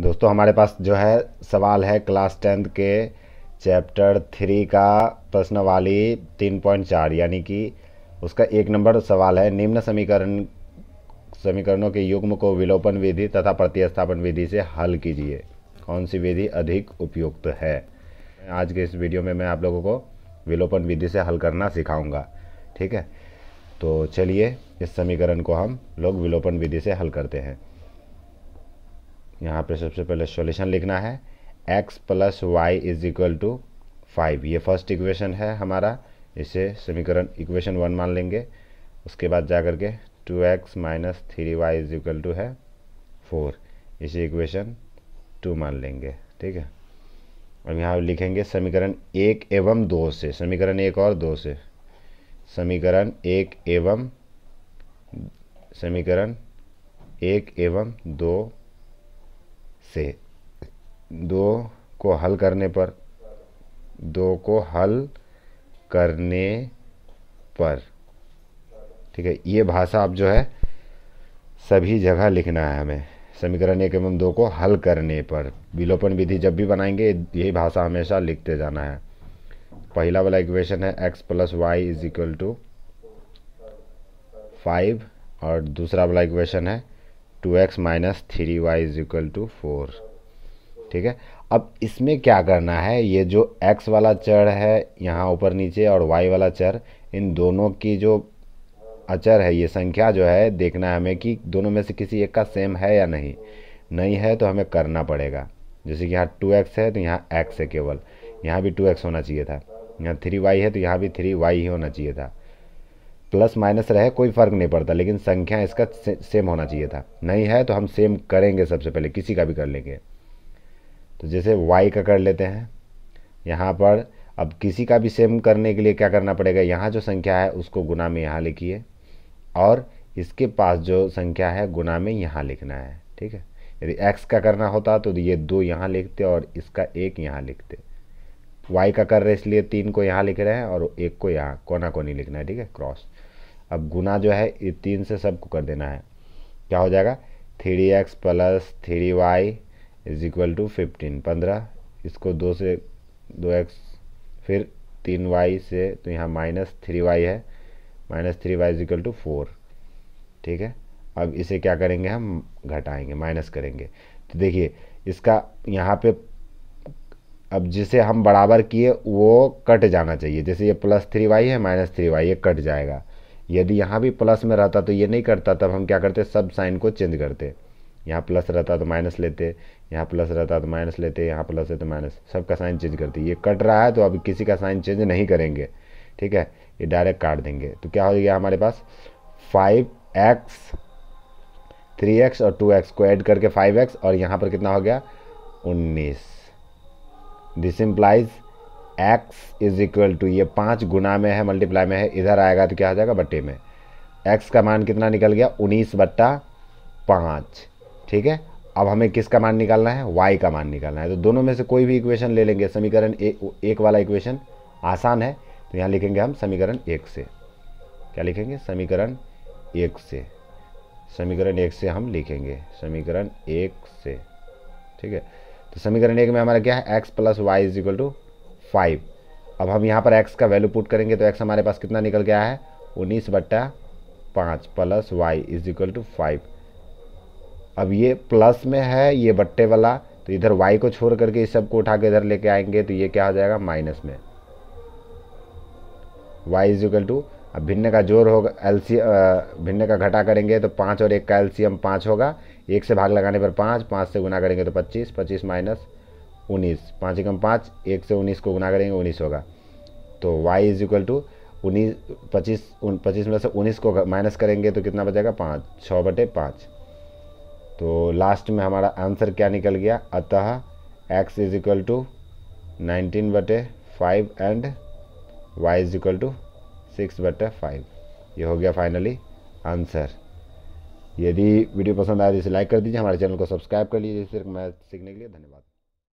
दोस्तों हमारे पास जो है सवाल है क्लास टेंथ के चैप्टर थ्री का प्रश्नवाली तीन पॉइंट चार यानी कि उसका एक नंबर सवाल है निम्न समीकरण समीकरणों के युग्म को विलोपन विधि तथा प्रतिस्थापन विधि से हल कीजिए कौन सी विधि अधिक उपयुक्त है आज के इस वीडियो में मैं आप लोगों को विलोपन विधि से हल करना सिखाऊंगा ठीक है तो चलिए इस समीकरण को हम लोग विलोपन विधि से हल करते हैं यहाँ पर सबसे पहले सॉल्यूशन लिखना है X plus Y is equal to five ये फर्स्ट इक्वेशन है हमारा इसे समीकरण इक्वेशन वन मान लेंगे उसके बाद जा करके two X minus three Y is equal to है फोर इसे इक्वेशन टू मान लेंगे ठीक है और यहाँ लिखेंगे समीकरण एक एवं दो से समीकरण एक और दो से समीकरण एक एवं समीकरण एक एवं दो से दो को हल करने पर दो को हल करने पर ठीक है ये भाषा आप जो है सभी जगह लिखना है हमें समीकरण एक एवं दो को हल करने पर विलोपन विधि जब भी बनाएंगे यही भाषा हमेशा लिखते जाना है पहला वाला इक्वेशन है X plus Y is equal to five और दूसरा वाला इक्वेशन है two X minus three Y is equal to four ठीक है अब इसमें क्या करना है ये जो x वाला चर है यहाँ ऊपर नीचे और y वाला चर इन दोनों की जो अचर है ये संख्या जो है देखना है हमें कि दोनों में से किसी एक का सेम है या नहीं नहीं है तो हमें करना पड़ेगा जैसे कि यहाँ टू एक्स है तो यहाँ एक्स है केवल यहाँ भी टू एक्स होना चाहिए था यहाँ थ्री वाई है तो यहाँ भी थ्री वाई ही होना चाहिए था प्लस माइनस रहे कोई फ़र्क नहीं पड़ता लेकिन संख्या इसका से, सेम होना चाहिए था नहीं है तो हम सेम करेंगे सबसे पहले किसी का भी कर लेंगे तो जैसे वाई का कर लेते हैं यहाँ पर अब किसी का भी सेम करने के लिए क्या करना पड़ेगा यहाँ जो संख्या है उसको गुना में यहाँ लिखिए और इसके पास जो संख्या है गुना में यहाँ लिखना है ठीक है यदि एक्स का करना होता तो ये दो यहाँ लिखते और इसका एक यहाँ लिखते वाई का कर रहे इसलिए तीन को यहाँ लिख रहे हैं और एक को यहाँ कोना कोनी लिखना है ठीक है क्रॉस अब गुना जो है ये तीन से सबको कर देना है क्या हो जाएगा three X plus three Y is equal to fifteen पंद्रह इसको दो से दो एक्स फिर तीन वाई से तो यहाँ माइनस थ्री वाई है minus three Y equal to four ठीक है अब इसे क्या करेंगे हम घटाएंगे माइनस करेंगे तो देखिए इसका यहाँ पे अब जिसे हम बराबर किए वो कट जाना चाहिए जैसे ये प्लस थ्री वाई है माइनस थ्री वाई ये कट जाएगा यदि यहाँ भी प्लस में रहता तो ये नहीं करता तब हम क्या करते सब साइन को चेंज करते यहाँ प्लस रहता तो माइनस लेते यहाँ प्लस रहता तो माइनस लेते यहाँ प्लस है तो माइनस का साइन चेंज करते ये कट रहा है तो अब किसी का साइन चेंज नहीं करेंगे ठीक है ये डायरेक्ट काट देंगे तो क्या हो गया हमारे पास फाइव एक्स थ्री एक्स और टू एक्स को ऐड करके फाइव एक्स और यहाँ पर कितना हो गया उन्नीस this implies X is equal to ये पाँच गुना में है मल्टीप्लाई में है इधर आएगा तो क्या हो जाएगा बट्टे में एक्स का मान कितना निकल गया उन्नीस बट्टा पाँच ठीक है अब हमें किसका मान निकालना है वाई का मान निकालना है तो दोनों में से कोई भी इक्वेशन ले लेंगे समीकरण एक वाला इक्वेशन आसान है तो यहाँ लिखेंगे हम समीकरण एक से क्या लिखेंगे समीकरण एक से समीकरण एक से हम लिखेंगे समीकरण एक से ठीक है तो समीकरण एक में हमारा क्या है X plus Y is equal to five अब हम यहाँ पर एक्स का वैल्यू पुट करेंगे तो एक्स हमारे पास कितना निकल गया है उन्नीस बट्टा पाँच plus Y is equal to five अब ये प्लस में है ये बट्टे वाला तो इधर वाई को छोड़ करके इस सब को उठा के इधर लेके आएंगे तो ये क्या हो जाएगा माइनस में वाई इज इक्वल टू अब भिन्न का जोर होगा एलसीएम भिन्न का घटा करेंगे तो पाँच और एक का एलसीएम पाँच होगा एक से भाग लगाने पर पाँच पाँच से गुना करेंगे तो पच्चीस पच्चीस माइनस उन्नीस पाँच एकम पाँच एक से उन्नीस को गुना करेंगे उन्नीस होगा तो वाई इज इक्वल टू उन्नीस पच्चीस पच्चीस में से उन्नीस को माइनस करेंगे तो कितना बचेगा पाँच छः बटे पाँच तो लास्ट में हमारा आंसर क्या निकल गया अतः X is equal to nineteen बटे five and Y is equal to six बटा फाइव ये हो गया फाइनली आंसर यदि वीडियो पसंद आए तो इसे लाइक कर दीजिए हमारे चैनल को सब्सक्राइब कर लीजिए सिर्फ मैथ सीखने के लिए धन्यवाद